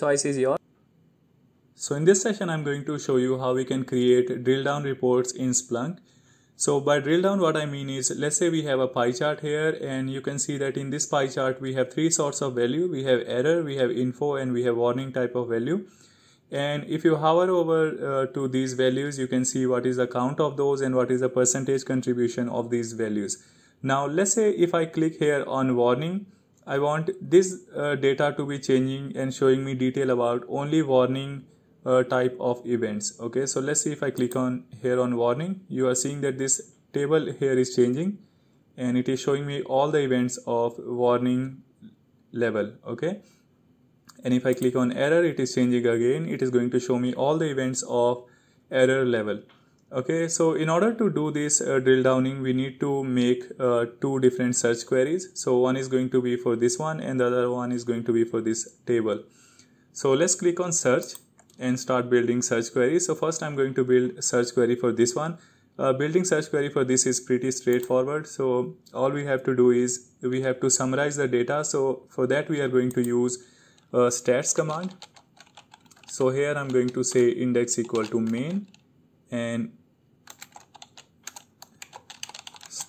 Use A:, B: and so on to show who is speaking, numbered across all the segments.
A: Choice is yours. So in this session, I'm going to show you how we can create drill down reports in Splunk. So by drill down, what I mean is, let's say we have a pie chart here and you can see that in this pie chart, we have three sorts of value. We have error, we have info, and we have warning type of value. And if you hover over uh, to these values, you can see what is the count of those and what is the percentage contribution of these values. Now, let's say if I click here on warning, I want this uh, data to be changing and showing me detail about only warning uh, type of events. Okay, so let's see if I click on here on warning, you are seeing that this table here is changing and it is showing me all the events of warning level. Okay, and if I click on error, it is changing again. It is going to show me all the events of error level okay so in order to do this uh, drill downing we need to make uh, two different search queries so one is going to be for this one and the other one is going to be for this table so let's click on search and start building search queries so first i'm going to build search query for this one uh, building search query for this is pretty straightforward so all we have to do is we have to summarize the data so for that we are going to use uh, stats command so here i'm going to say index equal to main and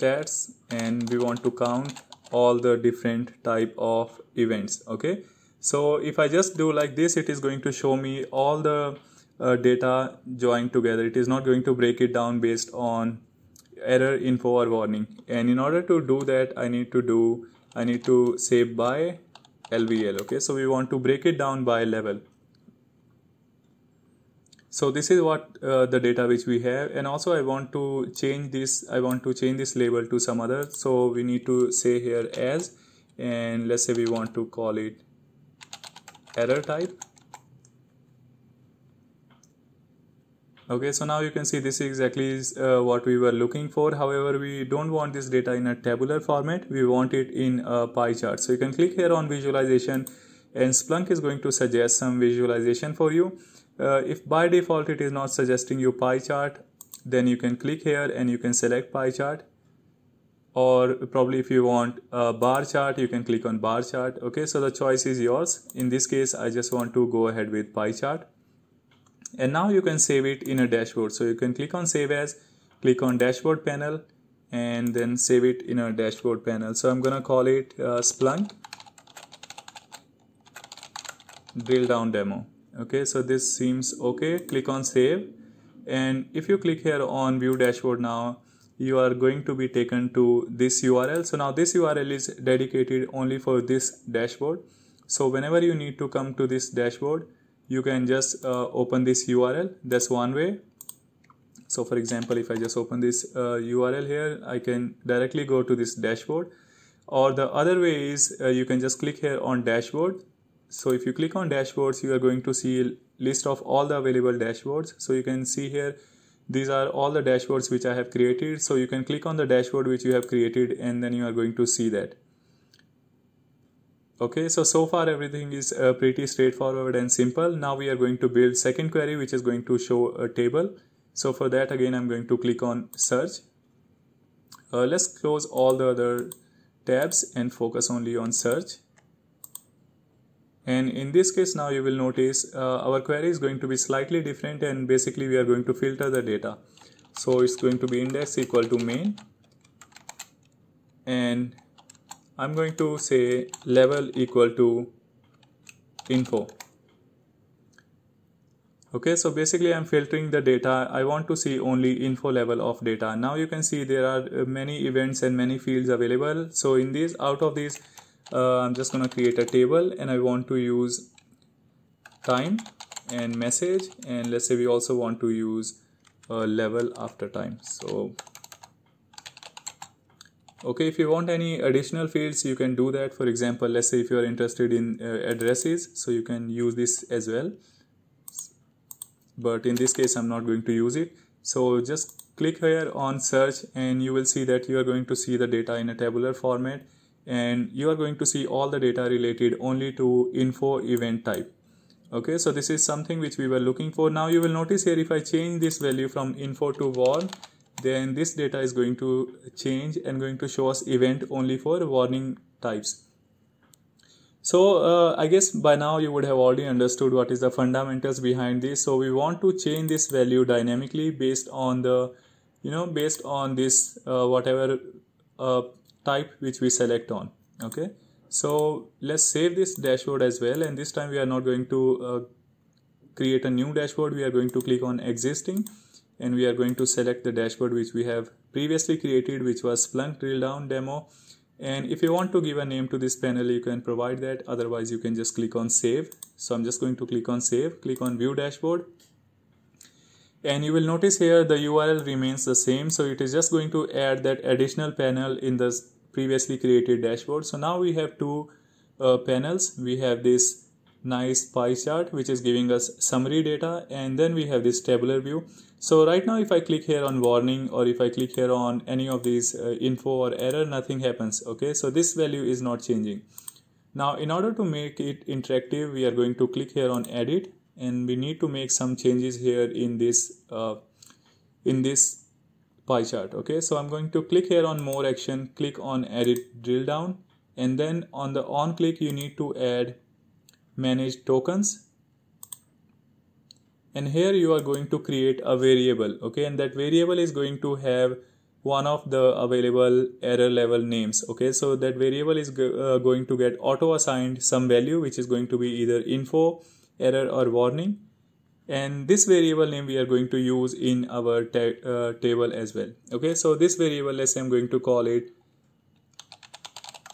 A: stats and we want to count all the different type of events okay so if i just do like this it is going to show me all the uh, data joined together it is not going to break it down based on error info or warning and in order to do that i need to do i need to save by lvl okay so we want to break it down by level so this is what uh, the data which we have and also i want to change this i want to change this label to some other so we need to say here as and let's say we want to call it error type okay so now you can see this is exactly uh, what we were looking for however we don't want this data in a tabular format we want it in a pie chart so you can click here on visualization and Splunk is going to suggest some visualization for you. Uh, if by default it is not suggesting you pie chart, then you can click here and you can select pie chart or probably if you want a bar chart you can click on bar chart okay so the choice is yours in this case i just want to go ahead with pie chart and now you can save it in a dashboard so you can click on save as click on dashboard panel and then save it in a dashboard panel so i'm gonna call it uh, splunk drill down demo okay so this seems okay click on save and if you click here on view dashboard now you are going to be taken to this url so now this url is dedicated only for this dashboard so whenever you need to come to this dashboard you can just uh, open this url that's one way so for example if i just open this uh, url here i can directly go to this dashboard or the other way is uh, you can just click here on dashboard so if you click on dashboards you are going to see a list of all the available dashboards so you can see here these are all the dashboards which I have created so you can click on the dashboard which you have created and then you are going to see that okay so so far everything is uh, pretty straightforward and simple now we are going to build second query which is going to show a table so for that again I'm going to click on search uh, let's close all the other tabs and focus only on search and in this case now you will notice uh, our query is going to be slightly different and basically we are going to filter the data so it's going to be index equal to main and I'm going to say level equal to info okay so basically i'm filtering the data i want to see only info level of data now you can see there are uh, many events and many fields available so in these out of these uh, I'm just gonna create a table and I want to use time and message and let's say we also want to use uh, level after time so okay if you want any additional fields you can do that for example let's say if you are interested in uh, addresses so you can use this as well but in this case I'm not going to use it so just click here on search and you will see that you are going to see the data in a tabular format and you are going to see all the data related only to info event type okay so this is something which we were looking for now you will notice here if i change this value from info to warn then this data is going to change and going to show us event only for warning types so uh, i guess by now you would have already understood what is the fundamentals behind this so we want to change this value dynamically based on the you know based on this uh, whatever uh, type which we select on okay so let's save this dashboard as well and this time we are not going to uh, create a new dashboard we are going to click on existing and we are going to select the dashboard which we have previously created which was Splunk drill down demo and if you want to give a name to this panel you can provide that otherwise you can just click on save so I'm just going to click on save click on view dashboard and you will notice here the URL remains the same so it is just going to add that additional panel in the previously created dashboard so now we have two uh, panels we have this nice pie chart which is giving us summary data and then we have this tabular view so right now if i click here on warning or if i click here on any of these uh, info or error nothing happens okay so this value is not changing now in order to make it interactive we are going to click here on edit and we need to make some changes here in this uh, in this pie chart okay so i'm going to click here on more action click on edit drill down and then on the on click you need to add manage tokens and here you are going to create a variable okay and that variable is going to have one of the available error level names okay so that variable is go uh, going to get auto assigned some value which is going to be either info error or warning and this variable name we are going to use in our ta uh, table as well okay so this variable let's say i'm going to call it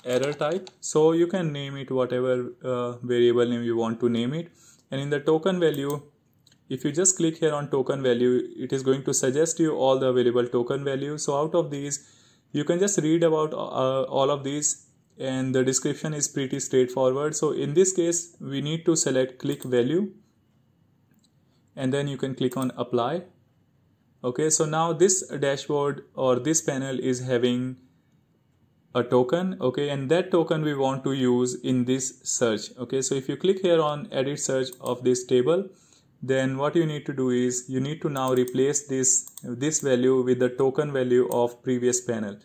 A: error type so you can name it whatever uh, variable name you want to name it and in the token value if you just click here on token value it is going to suggest you all the available token value so out of these you can just read about uh, all of these and the description is pretty straightforward so in this case we need to select click value and then you can click on apply okay so now this dashboard or this panel is having a token okay and that token we want to use in this search okay so if you click here on edit search of this table then what you need to do is you need to now replace this this value with the token value of previous panel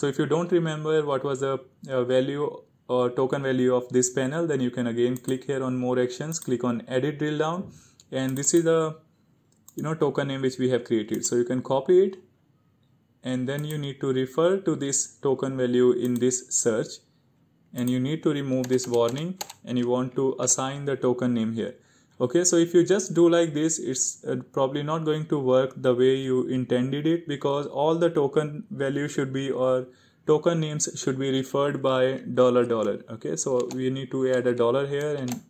A: so if you don't remember what was the uh, value or token value of this panel then you can again click here on more actions click on edit drill down and this is the you know token name which we have created so you can copy it and then you need to refer to this token value in this search and you need to remove this warning and you want to assign the token name here okay so if you just do like this it's uh, probably not going to work the way you intended it because all the token value should be or token names should be referred by dollar dollar okay so we need to add a dollar here and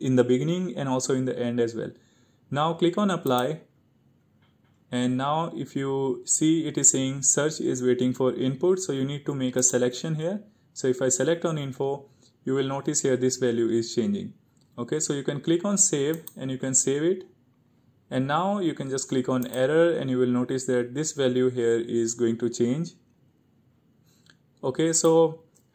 A: in the beginning and also in the end as well now click on apply and now if you see it is saying search is waiting for input so you need to make a selection here so if i select on info you will notice here this value is changing okay so you can click on save and you can save it and now you can just click on error and you will notice that this value here is going to change okay so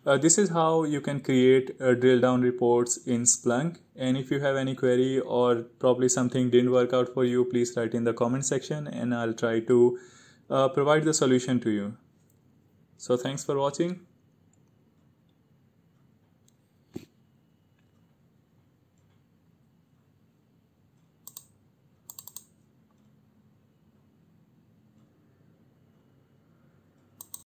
A: uh, this is how you can create uh, drill down reports in Splunk. And if you have any query or probably something didn't work out for you, please write in the comment section and I'll try to uh, provide the solution to you. So thanks for watching.